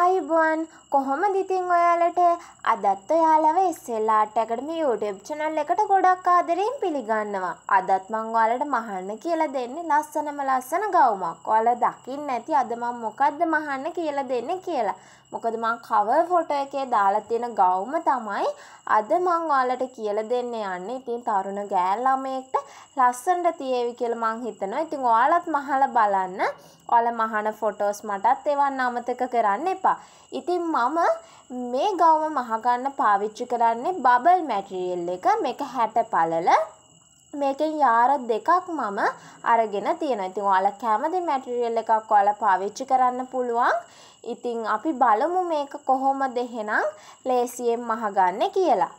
අයිබන් කොහොම දිතින් ඔයාලට අදත් ඔයාලව එස්සෙල්ලා අටකටම YouTube චනල් එකට ගොඩක් ආදරයෙන් පිළිගන්නවා අදත් මංවාලට මහන්න කියලා දෙන්නේ ලස්සනම ලස්සන ගවමක් ඔල දකින්න නැති අදමං මොකක්ද මහන්න කියලා දෙන්න කියලා මොකද මං කව ෆොට එකේ දාලා තියෙන ගවම තමයි අද මං ඔයාලට කියලා දෙන්න යන්න ඉතින් තරුණ ගෑල්ළමයෙක්ට ලස්සනට තියේවි කියලා මං හිතනවා ඉතින් ඔයාලත් මහලා බලන්න ඔයාලා මහන ෆොටෝස් මටත් ඒවන් අමතක කරන්න එපා. ඉතින් මම මේ ගවම මහගන්න පාවිච්චි කරන්නේ බබල් මැටිරියල් එක මේක හැට පලල මේකෙන් යාර දෙකක් මම අරගෙන තියෙන ඉතින් ඔයාල කැමති මැටිරියල් එකක් ඔයාල පාවිච්චි කරන්න පුළුවන් ඉතින් අපි බලමු මේක කොහොමද එහෙනම් ලේසියෙන් මහගන්න කියලා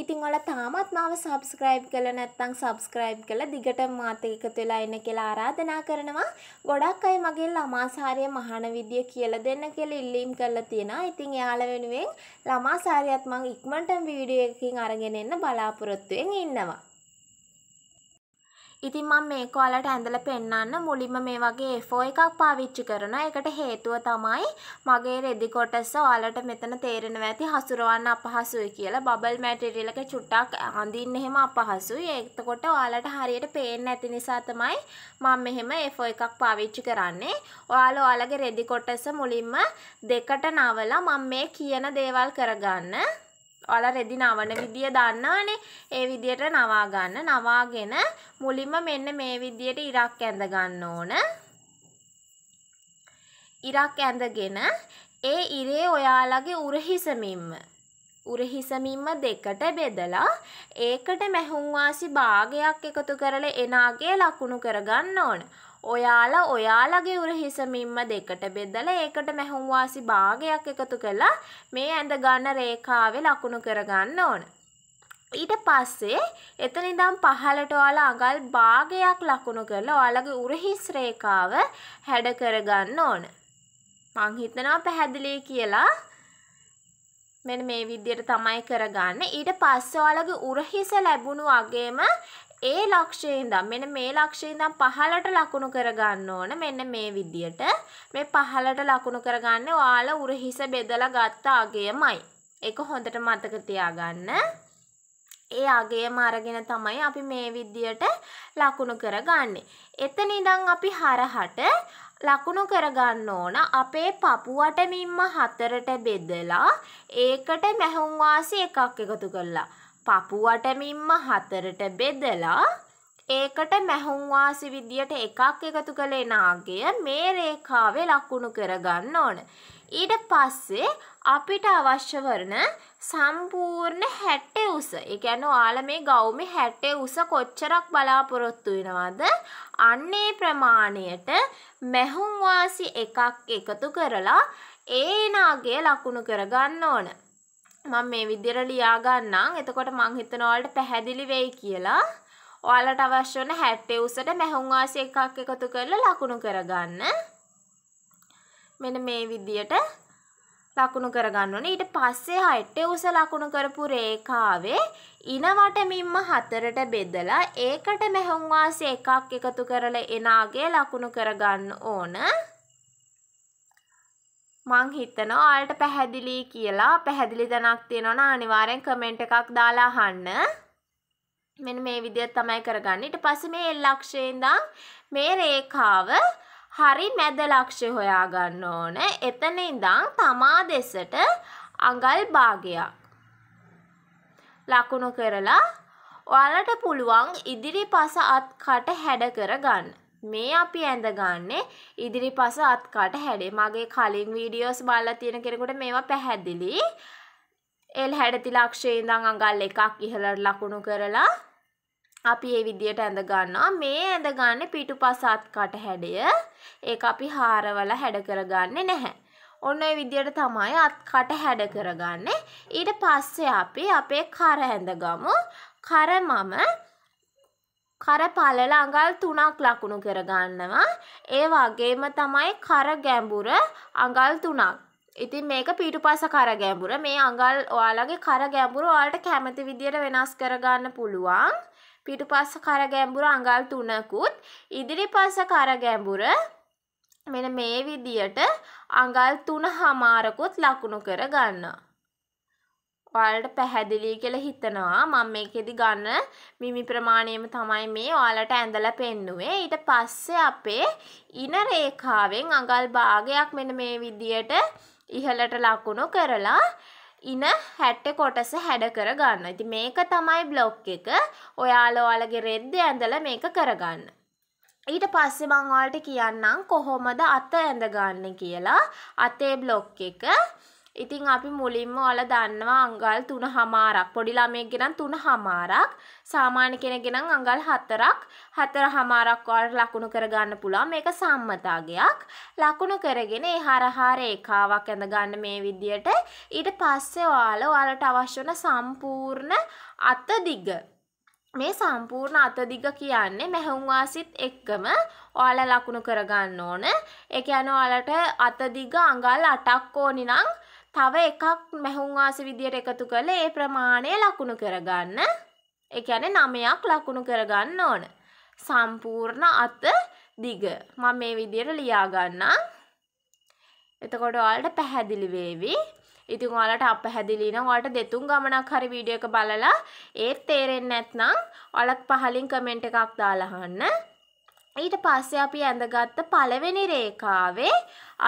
ඉතිං ඔල තාමත් මාව සබස්ක්‍රයිබ් කළ නැත්තං සබස්ක්‍රයිබ් කළ දිගට මාත එකතු වෙලා එන්න කියලා ආරාධනා කරනවා ගොඩක් අය මගේ ළමාසාරය මහන විදිය කියල දෙන්න කෙල ඉල්ලීම් කරලා තියෙන ඉතිං යාල වෙනුවෙන් ළමාසාරයත් මං ඉක්මටම් වීඩියකින් අරගෙනන්න බලාපොරොත්තුවෙන් ඉන්නවා ඉතින් මම මේක ඔයාලට ඇඳලා පෙන්නන්න මුලින්ම මේ වගේ A4 එකක් පාවිච්චි කරනවා. ඒකට හේතුව තමයි මගේ රෙදි කොටස ඔයාලට මෙතන තේරෙනවා ඇති හසුරවන්න අපහසුයි කියලා. බබල් මැටීරියල් එක චුට්ටක් අඳින්න එහෙම අපහසුයි. එතකොට ඔයාලට හරියට පේන්නේ නැති නිසා තමයි මම මෙහෙම A4 එකක් පාවිච්චි කරන්නේ. ඔයාලා ඔයාලගේ රෙදි කොටස මුලින්ම දෙකට නවලා මම මේ කියන දේවල් කරගන්න ඔයාලා රෙදි නවන විදිය දන්නානේ ඒ විදියට නවා ගන්න නවාගෙන මුලින්ම මෙන්න මේ විදියට ඉරක් ඇඳ ගන්න ඕන ඉරක් ඇඳගෙන ඒ ඉරේ ඔයාලගේ උරහිසමින්ම උරහිසමින්ම දෙකට බෙදලා ඒකට මැහුම්වාසි භාගයක් එකතු කරලා එනාගේ ලකුණු කරගන්න ඕන ඔයාලා ඔයාලගේ උරහිසමින්ම දෙකට බෙදල ඒකට මැහුම්වාසි භාගයක් එකතු කළා මේ ඇඳ ගන්න රේකාවේ ලකුණු කරගන්න ඕන. ඊට පස්සේ එතනිදම් පහලට ඔයාලා අඟල් භාගයක් ලකුණු කරලා ඔයාලගේ උරහිස් රේකාව හැඩ කරගන්න ඕන. මං හිතනවා පැහැදිලි කියලා. මෙන්න මේ විදියට තමයි කරගන්න. ඊට පස්සේ ඔයාලගේ උරහිස ලැබුණු අගේම ඒ ලක්ෂයේ ඉඳන් මෙන්න මේ ලක්ෂයේ ඉඳන් පහලට ලකුණු කරගන්න ඕන මෙන්න මේ විදියට මේ පහලට ලකුණු කරගන්න ඔයාල උරහිස බෙදලා ගත්ත අගයමයි ඒක හොඳට මතක තියාගන්න ඒ අගයම අරගෙන තමයි අපි මේ විදියට ලකුණු කරගන්නේ එතන ඉඳන් අපි හරහට ලකුණු කරගන්න ඕන අපේ පපුවට මිම්ම හතරට බෙදලා ඒකට මැහුම් වාසි එකක් එකතු කරලා පපුවටමින්ම හතරට බෙදලා ඒකට මැහුම්වාසි විදියට එකක් එකතු කළේ නාගය මේ රේඛාවේ ලකුණු කරගන්න ඕන. ඊට පස්සේ අපිට අවශ්‍ය වරන සම්පූර්ණ හැට්ටේ උස. ඒ කියන්නේ ඔයාලා මේ ගවුමේ හැට්ටේ උස කොච්චරක් බලාපොරොත්තු වෙනවද? අන්නේ ප්‍රමාණයට මැහුම්වාසි එකක් එකතු කරලා ඒ නාගය ලකුණු කරගන්න ඕන. මම මේ විදිහට ලියා ගන්නම්. එතකොට මං හිතනවා ඔයාලට පැහැදිලි වෙයි කියලා. ඔයාලට අවශ්‍ය වන 60 උසට මැහුම් වාසි එකක් එකතු කරලා ලකුණු කරගන්න. මෙන්න මේ විදියට ලකුණු කරගන්න ඕනේ. ඊට පස්සේ 60 උස ලකුණු කරපු රේඛාවේ ඉන වටමින්ම හතරට බෙදලා ඒකට මැහුම් වාසි එකක් එකතු කරලා එනාගේ ලකුණු කරගන්න ඕන. මං හිතනවා ඔයාලට පැහැදිලි කියලා පැහැදිලි දැනක් තියෙනවා නම් අනිවාර්යෙන් කමෙන්ට් එකක් දාලා අහන්න. මෙන්න මේ විදිහට තමයි කරගන්නේ. ඊට පස්සේ මේ L අක්ෂයේ ඉඳන් මේ රේඛාව හරි මැද ලක්ෂය හොයා ගන්න ඕන. එතන ඉඳන් තමා දෙසට අඟල් භාගයක් ලකුණු කරලා ඔයාලට පුළුවන් ඉදිරිපස අත් කට හැඩ කරගන්න. මේ අපි ඇඳගන්නේ ඉදිරි පස අත්කාට හැඩේ මගේ කලින් වීඩියෝස් බල්ලා තියෙන කෙනෙකුට මේවා පැහැදිලි එල් හැඩති ලක්ෂයේ ඉඳන් අඟල් එකක් ඉහළට ලකුණු කරලා අපි ඒ විදියට ඇඳගන්නවා මේ ඇඳගන්න පිටු පස අත්කාට හැඩය ඒක අපි හාරවල හැඩ කරගන්නේ නැහැ ඔන්න විදියට තමයි අත්කට හැඩ කරගන්නේ ඊට පස්සේ අපි අපේ කර ඇඳගමු කර මම කරපලල අඟල් තුනක් ලකුණු කරගන්නවා. ඒ වගේම තමයි කර ගැඹුර අඟල් තුනක්. ඉතින් මේක පිටුපස කර ගැඹුර මේ අඟල් ඔයාලගේ කර ගැඹුර ඔයාලට කැමති විදියට වෙනස් කරගන්න පුළුවන්. පිටුපස කර ගැඹුර අඟල් තුනකුත් ඉදිරිපස කර ගැඹුර මෙන්න මේ විදියට අඟල් තුන හමාරකුත් ලකුණු කරගන්නවා. ඔයාලට පැහැදිලි කියලා හිතනවා මම මේකෙදි ගන්න මිමි ප්‍රමාණයම තමයි මේ ඔයාලට ඇඳලා පෙන්නුවේ ඊට පස්සේ අපේ ඉන රේඛාවෙන් අඟල් භාගයක් මෙන්න මේ විදියට ඉහළට ලකුණු කරලා ඉන 60 කොටස හැඩ කර ගන්න. ඉතින් මේක තමයි බ්ලොක් එක. ඔයාලා ඔයාලගේ රෙද්ද ඇඳලා මේක කරගන්න. ඊට පස්සේ මම ඔයාලට කියන්නම් කොහොමද අත ඇඳ ගන්න කියලා. අතේ බ්ලොක් එක ඉතින් අපි මුලින්ම ඔයාලා දන්නවා අඟල් 3 හමාරක්. පොඩි ළමයෙක් ගෙනම් 3 හමාරක්, සාමාන්‍ය කෙනෙක් ගෙනම් අඟල් 4ක්, 4 හමාරක් ඔයාලට ලකුණු කරගන්න පුළුවන්. මේක සම්මතාගයක්. ලකුණු කරගෙන ඒ හරහා රේඛාවක් ඇඳ ගන්න මේ විදියට. ඊට පස්සේ ඔයාලා ඔයාලට අවශ්‍ය වන සම්පූර්ණ අත දිග මේ සම්පූර්ණ අතදිග කියන්නේ මැහුම්වාසිත් එක්කම ඔයාලා ලකුණු කරගන්න ඕන. ඒ කියන්නේ ඔයාලට අතදිග අඟල් 8ක් ඕනි නම් තව එකක් මැහුම්වාස විදියට එකතු කළ ඒ ප්‍රමාණය ලකුණු කරගන්න එකන නමයක් ලකුණු කරගන්න ඕන. සම්පූර්ණ අත දිග මම මේ විදියට ලියාගන්න එතකොට ඔයාලට පැහැදිලි වේවි ඉතින් ඔයාලට අපැහැදිලි නම් ඔයාලට දෙතුන් ගමනක් හරි වීඩියෝ එක බලලා ඒත් තේරෙන්නේ නැත්නම් ඔයාලත් පහලින් කමෙන්ට් එකක් දාලා අහන්න ඊට පස්සේ අපි ඇඳගත්ත පළවෙනි රේකාවේ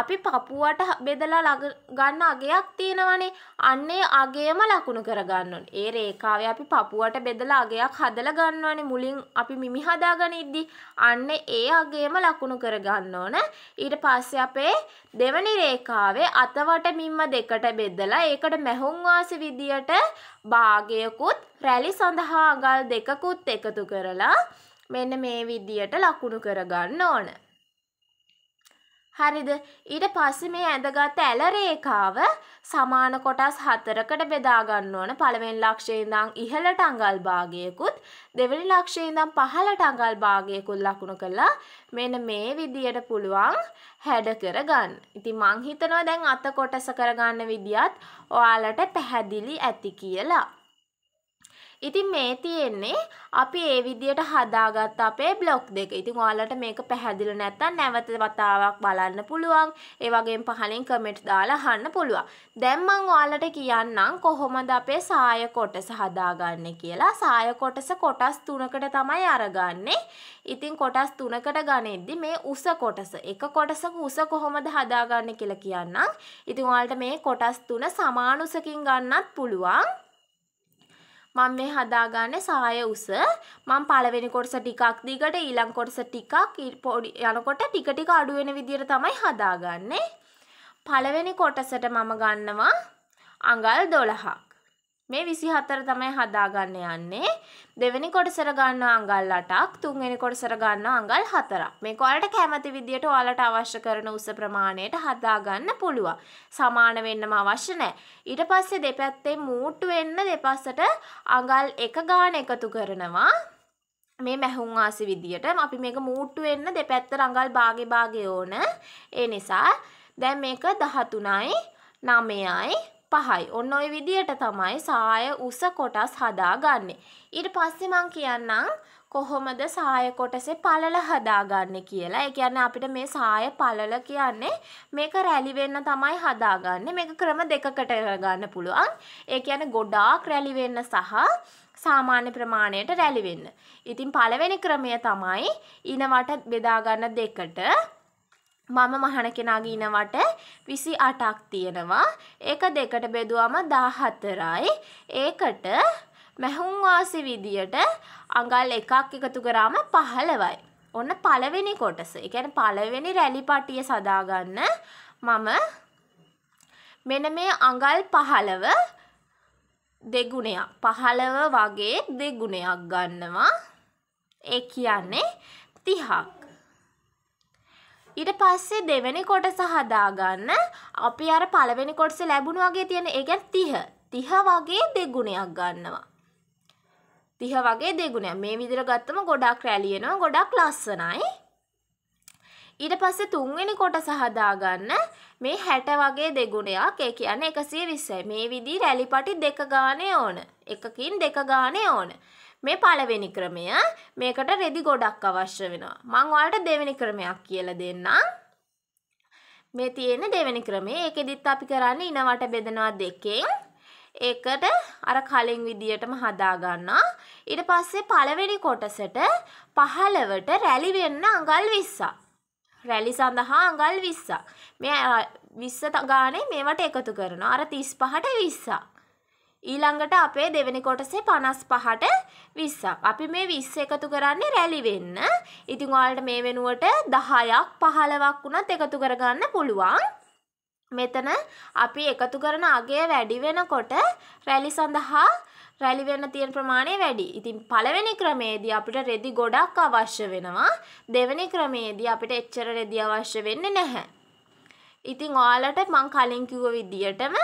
අපි පපුුවට බෙදලා ගන්න අගයක් තියෙනවනේ අන්නේ අගේම ලකුණු කරගන්නන් ඒ රේකාව අපි පපුුවට බෙදලා අගයක් හදල ගන්නවනේ මුලින් අපි මිමි හදාගන ඉද්දි අන්න ඒ අගේම ලකුණු කරගන්න ඕන ඊට පස්සේ අපේ දෙවනි රේකාවේ අතවට මිම්ම දෙකට බෙදලා ඒකට මැහුන්වාසි විදියට භාගයකුත් රැලි සඳහා අගල් දෙකකුත් එකතු කරලා මෙන්න මේ විදියට ලකුණු කරගන්න ඕන. හරිද ඊට පස්සේ මේ ඇඳගත් ඇල රේඛාව සමාන කොටස් හතරකට බෙදා ගන්න ඕන පළවෙනි ලක්ෂයේ ඉඳන් ඉහළට අඟල් භාගයකුත් දෙවෙනි ලක්ෂයේ ඉඳන් පහළට අඟල් භාගයකුත් ලකුණු කළා මෙන්න මේ විදියට පුළුවන් හැඩ කරගන්න. ඉතින් මං හිතනවා දැන් අත කොටස කරගන්න විදියත් ඔයාලට පැහැදිලි ඇති කියලා. ඉතින් මේ තියෙන්නේ අපි ඒ විදියට හදාගත් අපේ බ්ලොග් දෙක. ඉතින් ඔයාලට මේක පැහැදිලි නැත්නම් නැවත වතාවක් බලන්න පුළුවන්. ඒ වගේම පහලින් කමෙන්ට් දාලා අහන්න පුළුවන්. දැන් මම ඔයාලට කියන්නම් කොහොමද අපේ සාය කොටස හදාගන්නේ කියලා. සාය කොටස කොටස් තුනකට තමයි අරගන්නේ. ඉතින් කොටස් තුනකට ගනෙද්දි මේ උස කොටස එක කොටසක උස කොහොමද හදාගන්නේ කියලා කියන්නම්. ඉතින් ඔයාලට මේ කොටස් තුන සමානුසකින් ගන්නත් පුළුවන්. මම මේ හදාගන්න සාය උස මම පළවෙනි කොටස ටිකක් දිගට ඊළඟ කොටස ටිකක් පොඩි යනකොට ටික ටික අඩු වෙන විදියට තමයි හදාගන්නේ පළවෙනි කොටසට මම ගන්නවා අඟල් 12 මේ 24 තමයි හදාගන්න යන්නේ. දෙවෙනි කොටසට ගන්නවා අඟල් 8ක්, තුන්වෙනි කොටසට ගන්නවා අඟල් 4ක්. මේක ඔයාලට කැමති විදියට ඔයාලට අවශ්‍ය කරන උස ප්‍රමාණයට හදාගන්න පුළුවන්. සමාන වෙන්නම අවශ්‍ය නැහැ. ඊට පස්සේ දෙපැත්තේ මූට්ටු වෙන්න දෙපස්සට අඟල් 1 ගාන එකතු කරනවා. මේ මැහුම් ආසි විදියට අපි මේක මූට්ටු වෙන්න දෙපැත්තට අඟල් භාගේ භාගේ ඕන. ඒ නිසා දැන් මේක 13යි 9යි පහයි. ඔන්න ඔය විදියට තමයි සාය උස කොටස් හදාගන්නේ. ඊට පස්සේ මං කියන්නම් කොහොමද සාය කොටසේ පළල හදාගන්නේ කියලා. ඒ කියන්නේ අපිට මේ සාය පළල කියන්නේ මේක රැලි වෙන්න තමයි හදාගන්නේ. මේක ක්‍රම දෙකකට ගන්න පුළුවන්. ඒ කියන්නේ ගොඩාක් රැලි වෙන්න සහ සාමාන්‍ය ප්‍රමාණයට රැලි වෙන්න. ඉතින් පළවෙනි ක්‍රමය තමයි ඉනවට බෙදා ගන්න දෙකට මම මහන කෙනාගේ ඉනවට විසි අටක් තියෙනවා ඒක දෙකට බෙදුවම දාහත්තරයි ඒකට මැහුම්වාසි විදියට අඟල් එකක් එකතු කරාම පහළවයි ඔන්න පළවෙනි කොටස එකැන පළවෙනි රැලි පටිය සදාගන්න මම මෙන මේ අඟල් පහළව දෙගුණයක් පහළව වගේ දෙගුණයක් ගන්නවා ඒ කියන්නේ තිහක් ඊට පස්සේ දෙවෙනි කොටස හදාගන්න අපි අර පළවෙනි කොටස ලැබුණු වගේ තියෙන ඒ කියන්නේ 30 30 වගේ දෙගුණයක් ගන්නවා 30 වගේ දෙගුණයක් මේ විදිහට ගත්තම ගොඩක් රැලියනවා ගොඩක් ලස්සනයි ඊට පස්සේ තුන්වෙනි කොටස හදාගන්න මේ 60 වගේ දෙගුණයක් ඒ කියන්නේ 120යි මේ විදිහ රැලි පටි දෙක ගානේ ඕන එකකින් දෙක ගානේ ඕන මේ පළවෙනි ක්‍රමය මේකට රෙදි ගොඩක් අවශ්‍ය වෙනවා. මං ඔයාලට දෙවෙනි ක්‍රමයක් කියලා දෙන්නම්. මේ තියෙන දෙවෙනි ක්‍රමය. ඒකෙදිත් අපි කරන්නේ ඉනවට බෙදනවා දෙකෙන්. ඒකට අර කලින් විදියටම හදා ගන්නවා. ඊට පස්සේ පළවෙනි කොටසට 15ට රැලි වෙන්න අඟල් 20ක්. රැලි සඳහා අඟල් 20ක්. මේ 20 ගානේ මේවට එකතු කරනවා. අර 35ට 20ක්. ඊළඟට අපේ දෙවෙනි කොටසේ 55ට 20ක්. අපි මේ 20 එකතු කරන්නේ රැලි වෙන්න. ඉතින් ඔයාලට මේ වෙනුවට 10ක් 15ක් උනත් එකතු කරගන්න පුළුවන්. මෙතන අපි එකතු කරන අගය වැඩි වෙනකොට රැලි සඳහා රැලි වෙන්න තියෙන ප්‍රමාණය වැඩි. ඉතින් පළවෙනි ක්‍රමේදී අපිට රෙදි ගොඩක් අවශ්‍ය වෙනවා. දෙවෙනි ක්‍රමේදී අපිට එච්චර රෙදි අවශ්‍ය වෙන්නේ නැහැ. ඉතින් ඔයාලට මං කලින් කිව්ව විදියටම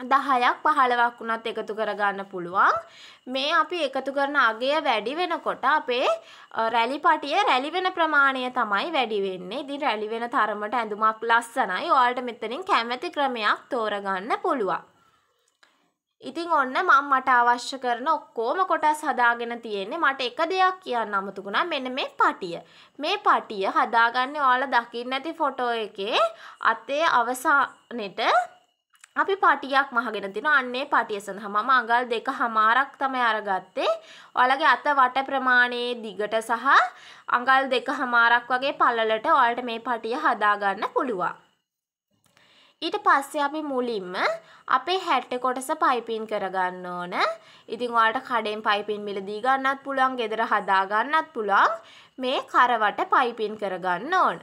දහයක් පහළවක් වුණත් එකතු කරගන්න පුළුවන් මේ අපි එකතු කරන අගය වැඩි වෙනකොට අපේ රැලි පටිය රැලි වෙන ප්‍රමාණය තමයි වැඩි වෙන්නේ ඉතින් රැලි වෙන තරමට ඇඳුමක් ලස්සනයි ඔයාලට මෙතනින් කැමැති ක්‍රමයක් තෝරගන්න පුළුවන් ඉතින් ඔන්න මම මට අවශ්‍ය කරන ඔක්කොම කොටස් හදාගෙන තියෙන්නේ මට එක දෙයක් කියන්න අමතකුණා මෙන්න මේ පටිය. මේ පටිය හදාගන්නේ ඔයාලා දකින්න ඇති ෆොටෝ එකේ අතේ අවසානෙට අපි පටියක් මහගෙන තින අන්නේ පටිය සඳහා මම අඟල් දෙක හමාරක් තමයි අරගත්තේ. ඔයාලගේ අත වට ප්‍රමාණයේ දිගට සහ අඟල් දෙක හමාරක් වගේ පළලට ඔයාලට මේ පටිය හදාගන්න පුළුවන්. ඊට පස්සේ අපි මුලින්ම අපේ 60 කොටස පයිපින් කරගන්න ඕන. ඉතින් ඔයාලට කඩෙන් පයිපින් මිල දී ගන්නත් පුළුවන්, ගෙදර හදා ගන්නත් පුළුවන්. මේ කරවට පයිපින් කරගන්න ඕන.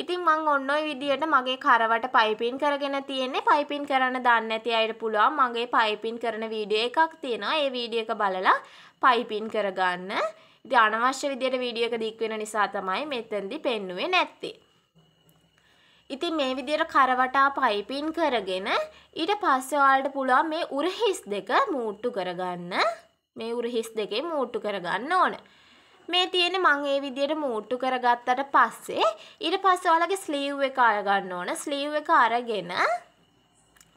ඉතින් මං ඔන්න ඔය විදියට මගේ කරවට පයිපින් කරගෙන තියෙන්නේ පයිපින් කරන්න දන්නේ නැති අයට පුළුවන් මගේ පයිපින් කරන වීඩියෝ එකක් තියෙනවා. ඒ වීඩියෝ එක බලලා පයිපින් කරගන්න. ඉතින් අනවශ්‍ය විදියට වීඩියෝ එක දික් වෙන නිසා තමයි මෙතෙන්දි පෙන්නුවේ නැත්තේ. ඉතින් මේ විදියට කරවටා පයිපින් කරගෙන ඊට පස්සේ ඔයාලට පුළුවන් මේ උරහිස් දෙක මූට්ටු කරගන්න. මේ උරහිස් දෙකේ මූට්ටු කරගන්න ඕනේ. මේ තියෙන මං ඒ විදියට මූට්ටු කරගත්තට පස්සේ ඊට පස්සේ ඔයාලගේ ස්ලීව් එක අරගන්න ඕන ස්ලීව් එක අරගෙන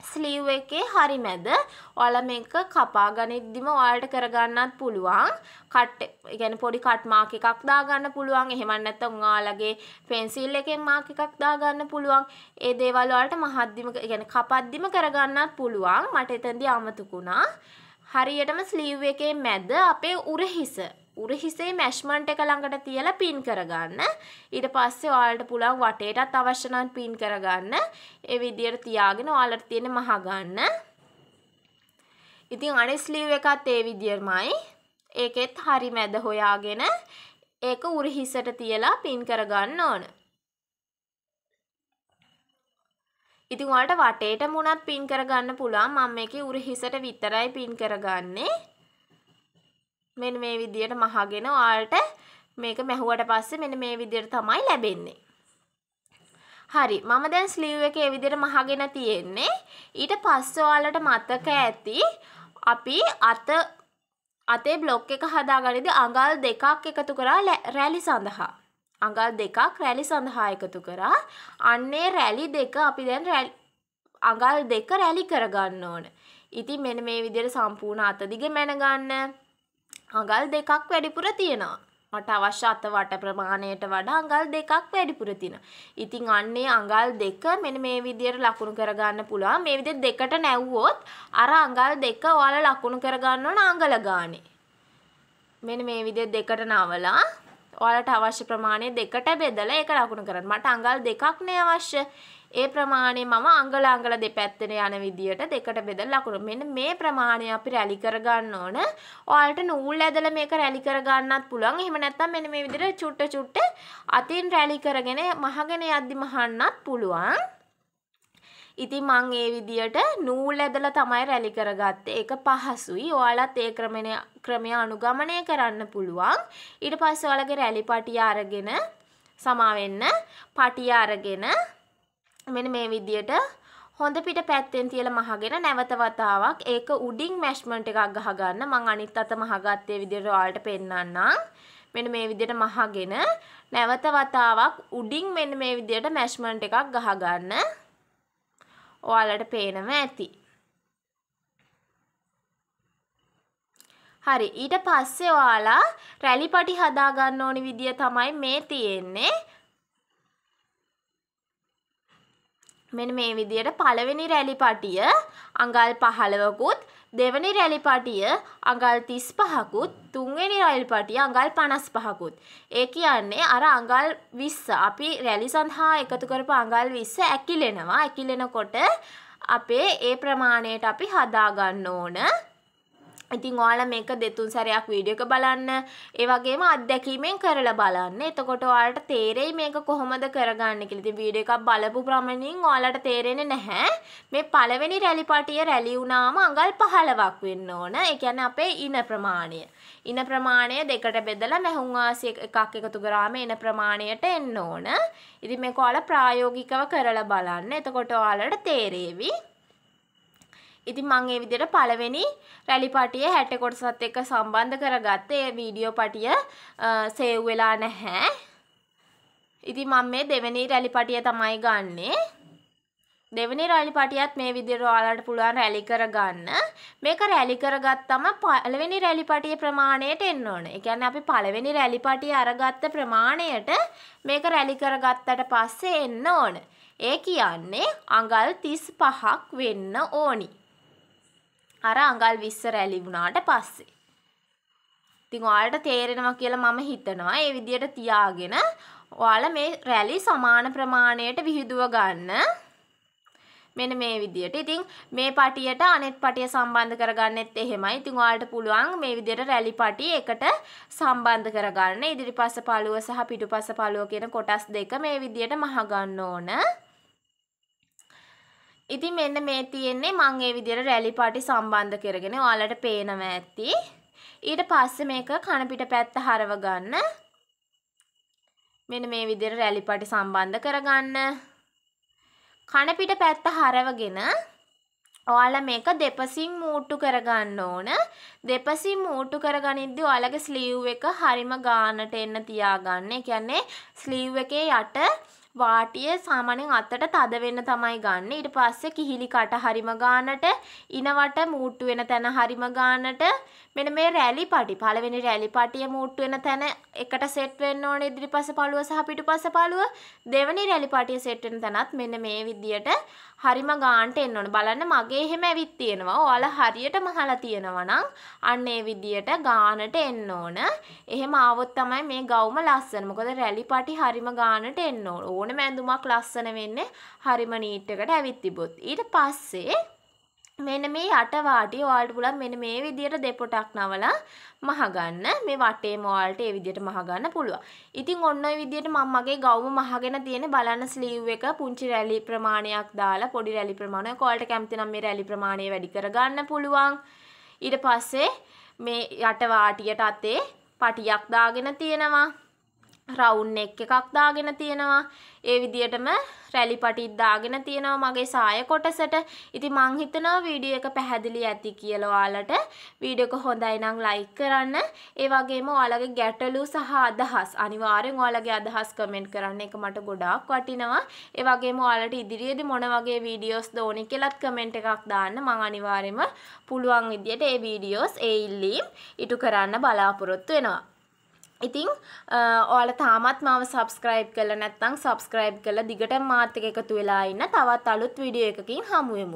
ස්ලීව් එකේ හරි මැද ඔයාලා මේක කපා ගනිද්දිම ඔයාලට කරගන්නත් පුළුවන් කට් يعني පොඩි කට් මාක් එකක් දාගන්න පුළුවන් එහෙම නැත්නම් ඔයාලගේ පෙන්සිල් එකෙන් මාක් එකක් දාගන්න පුළුවන් ඒ දේවල් ඔයාලට මහද්දිම يعني කපද්දිම කරගන්නත් පුළුවන් මට එතෙන්දී අමතකුණා හරියටම ස්ලීව් එකේ මැද අපේ උරහිස උරු හිසේ මැෂ්මන්ට් එක ළඟට තියලා පින් කරගන්න. ඊට පස්සේ ඔයාලට පුළුවන් වටේටත් අවශ්‍ය නම් පින් කරගන්න. ඒ විදියට තියාගෙන ඔයාලට තියෙන මහ ගන්න. ඉතින් අනිත් ස්ලීව් එකත් ඒ විදියමයි. ඒකෙත් හරි මැද හොයාගෙන ඒක උරු හිසට තියලා පින් කරගන්න ඕන. ඉතින් ඔයාලට වටේට මුණත් පින් කරගන්න පුළුවන්. මම මේකේ උරු හිසට විතරයි පින් කරගන්නේ. මෙන්න මේ විදියට මහගෙන ඔයාලට මේක මැහුවට පස්සේ මෙන්න මේ විදියට තමයි ලැබෙන්නේ. හරි මම දැන් ස්ලීව් එක ඒ විදිහට මහගෙන තියෙන්නේ ඊට පස්සේ ඔයාලට මතක ඇති අපි අත අතේ බ්ලොක් එක හදාගනිද්දී අඟල් දෙකක් එකතු කරා රැලි සඳහා අඟල් දෙකක් රැලි සඳහා එකතු කරා අන්නේ රැලි දෙක අපි දැන් අඟල් දෙක රැලි කරගන්න ඕන ඉතින් මෙන්න මේ විදිහට සම්පූර්ණ අත දිග මැන ගන්න අඟල් දෙකක් වැඩිපුර තියෙනවා. මට අවශ්‍ය අතවට ප්‍රමාණයට වඩා අඟල් දෙකක් වැඩිපුර තියෙන. ඉතින් අන්නේ අඟල් දෙක මෙන්න මේ විදිහට ලකුණු කරගන්න පුළුවන්. මේ විදිහට දෙකට නැවුවොත් අර අඟල් දෙක ඔයාලා ලකුණු කරගන්න ඕන අඟල ගානේ. මෙන්න මේ විදිහට දෙකට නවලා ඔයාලට අවශ්‍ය ප්‍රමාණය දෙකට බෙදලා ඒක ලකුණු කරන්න. මට අඟල් දෙකක් නේ අවශ්‍ය. ඒ ප්‍රමාණය මම අංගල අංගල දෙපැත්තට යන විදියට දෙකට බෙදලා ලකුණු. මෙන්න මේ ප්‍රමාණය අපි රැලි කරගන්න ඕන. ඔයාලට නූල් ඇදලා මේක රැලි කරගන්නත් පුළුවන්. එහෙම නැත්නම් මෙන්න මේ විදියට චුට්ට චුට්ට අතින් රැලි කරගෙන මහගෙන යද්දි මහන්නත් පුළුවන්. ඉතින් මං ඒ විදියට නූල් ඇදලා තමයි රැලි කරගත්තේ. ඒක පහසුයි. ඔයාලත් ඒ ක්‍රමණය ක්‍රමය අනුගමනය කරන්න පුළුවන්. ඊට පස්සේ ඔයාලගේ රැලි පටිය අරගෙන සමා වෙන්න පටිය අරගෙන මෙන්න මේ විදියට හොඳ පිට පැත්තෙන් තියලා මහගෙන නැවත වතාවක් ඒක උඩින් මැෂ්මන්ට් එකක් ගහගන්න මං අනිත් අත මහගත්තේ විදියට ඔයාලට පෙන්වන්නම් මෙන්න මේ විදියට මහගෙන නැවත වතාවක් උඩින් මෙන්න මේ විදියට මැෂ්මන්ට් එකක් ගහගන්න ඔයාලට පේනම ඇති හරි ඊට පස්සේ ඔයාලා රැලි පටි හදාගන්න ඕනි විදිය තමයි මේ තියෙන්නේ මෙන මේ විදියට පළවෙනි රැලි පටිය අඟල් පහළවකුත් දෙවනි රැලි පටිය අඟල් තිස් පහකුත් තුන්වෙනි රැලි පටිය අඟල් පනස් පහකුත්. ඒ කියන්නේ අර අඟල් විස්ස අපි රැලි සඳහා එකතු කරපු අඟල් විස්ස ඇකිලෙනවා ඇකිලෙනකොට අපේ ඒ ප්‍රමාණයට අපි හදාගන්න ඕන ඉතින් ඔයාල මේක දෙතුන් සැරයක් වීඩියෝ එක බලන්න ඒ වගේම අත්දැකීමෙන් කරලා බලන්න. එතකොට ඔයාලට තේරෙයි මේක කොහොමද කරගන්නේ කියලා. ඉතින් වීඩියෝ එකක් බලපු ප්‍රමණින් ඔයාලට තේරෙන්නේ නැහැ. මේ පළවෙනි රැලි පටිය රැලි වුණාම අඟල් 15ක් වෙන්න ඕන. ඒ කියන්නේ අපේ ඉන ප්‍රමාණය. ඉන ප්‍රමාණය දෙකට බෙදලා මැහුම් වාසි එකක් එකතු කරාම ඉන ප්‍රමාණයට එන්න ඕන. ඉතින් මේක ඔයාලා ප්‍රායෝගිකව කරලා බලන්න. එතකොට ඔයාලට තේරෙවි. ඉතින් මං ඒ විදිහට පළවෙනි රැලි පටිය 60 කොටසත් එක්ක සම්බන්ධ කරගත්ත ඒ වීඩියෝ පටිය සේව් වෙලා නැහැ. ඉතින් මම මේ දෙවෙනි රැලි පටිය තමයි ගන්නෙ. දෙවෙනි රැලි පටියත් මේ විදිහට ඔයාලට පුළුවන් රැලි කරගන්න. මේක රැලි කරගත්තම පළවෙනි රැලි පටියේ ප්‍රමාණයට එන්න ඕන. ඒ කියන්නේ අපි පළවෙනි රැලි පටිය අරගත්ත ප්‍රමාණයට මේක රැලි කරගත්තට පස්සේ එන්න ඕන. ඒ කියන්නේ අඟල් 35ක් වෙන්න ඕනි. අර අඟල් 20 රැලි වුණාට පස්සේ. ඉතින් ඔයාලට තේරෙනවා කියලා මම හිතනවා. ඒ විදියට තියාගෙන ඔයාලා මේ රැලි සමාන ප්‍රමාණයට විහිදුව ගන්න. මෙන්න මේ විදියට. ඉතින් මේ පටියට අනෙත් පටිය සම්බන්ධ කරගන්නෙත් එහෙමයි. ඉතින් ඔයාලට පුළුවන් මේ විදියට රැලි පටි එකට සම්බන්ධ කරගන්න. ඉදිරිපස පළුව සහ පිටුපස පළුව කියන කොටස් දෙක මේ විදියට මහ ගන්න ඕන. ඉතින් මෙන්න මේ තියෙන්නේ මම ඒ විදිහට රැලි පාටි සම්බන්ධ කරගෙන ඔයාලට පේනව ඇති. ඊට පස්සේ මේක කන පිට පැත්ත හරව ගන්න. මෙන්න මේ විදිහට රැලි පාටි සම්බන්ධ කරගන්න. කන පිට පැත්ත හරවගෙන ඔයාලා මේක දෙපසින් මූට්ටු කරගන්න ඕන. දෙපසින් මූට්ටු කරගනිද්දි ඔයාලගේ ස්ලීව් එක හරිම ගානට එන්න තියාගන්න. ඒ කියන්නේ ස්ලීව් එකේ යට වාටිය සාමාන්‍යයෙන් අතට තද වෙන්න තමයි ගන්න. ඊට පස්සේ කිහිලි කට හරිම ගන්නට, ඉනවට මූට්ටු වෙන තැන හරිම ගන්නට මෙන්න මේ රැලි පටි. පළවෙනි රැලි පටිය මූට්ටු වෙන තැන එකට සෙට් වෙන්න ඕනේ ඉදිරිපස පළුව සහ පිටුපස පළුව. දෙවෙනි රැලි පටිය සෙට් වෙන තැනත් මෙන්න මේ විදියට හරිම ගාන්ට එන්න ඕන බලන්න මගේ එහෙම ඇවිත් තියෙනවා ඔයාලා හරියට මහලා තියෙනවා නම් අන්න ඒ විදියට ගානට එන්න ඕන එහෙම ආවොත් තමයි මේ ගවුම ලස්සන මොකද රැලි පටි හරිම ගානට එන්න ඕන ඕනම ඇඳුමක් ලස්සන වෙන්නේ හරිම නීට් එකට ඇවිත් තිබොත් ඊට පස්සේ මෙන්න මේ යට වාටි ඔයාලට පුළුවන් මෙන්න මේ විදියට දෙපොටක් නවලා මහගන්න මේ වටේම ඔයාලට ඒ විදියට මහගන්න පුළුවන්. ඉතින් ඔන්න ඔය විදියට මම මගේ ගවුම මහගෙන තියෙන බලන්න ස්ලීව් එක පුංචි රැලි ප්‍රමාණයක් දාලා පොඩි රැලි ප්‍රමාණයක් ඔයාලට කැමති නම් මේ රැලි ප්‍රමාණය වැඩි කරගන්න පුළුවන්. ඊට පස්සේ මේ යට වාටියට අතේ පටියක් දාගෙන තියෙනවා. රවුන් නෙක් එකක් දාගෙන තියෙනවා ඒ විදිහටම රැලි පටිත් දාගෙන තියෙනවා මගේ සාය කොටසට ඉතින් මං හිතනවා වීඩියෝ එක පැහැදිලි ඇති කියලා ඔයාලට වීඩියෝ එක හොඳයි නම් ලයික් කරන්න ඒ වගේම ඔයාලගේ ගැටලු සහ අදහස් අනිවාර්යෙන් ඔයාලගේ අදහස් කමෙන්ට් කරන්න ඒක මට ගොඩාක් වටිනවා ඒ වගේම ඔයාලට ඉදිරියේදී මොන වගේ වීඩියෝස් දෝනි කියලාත් කමෙන්ට් එකක් දාන්න මං අනිවාර්යෙන්ම පුළුවන් විදියට ඒ වීඩියෝස් ඒ ඉල්ලීම් ඉටු කරන්න බලාපොරොත්තු වෙනවා ඉතිං ඕල තාමත් මාව සබස්ක්‍රයිබ් කල නැත්තං සබස්ක්‍රයිබ් කල දිගට මාර්ථක එකතු වෙලා ඉන්න තවත් අලුත් විඩිය එකකින් හමුුවමු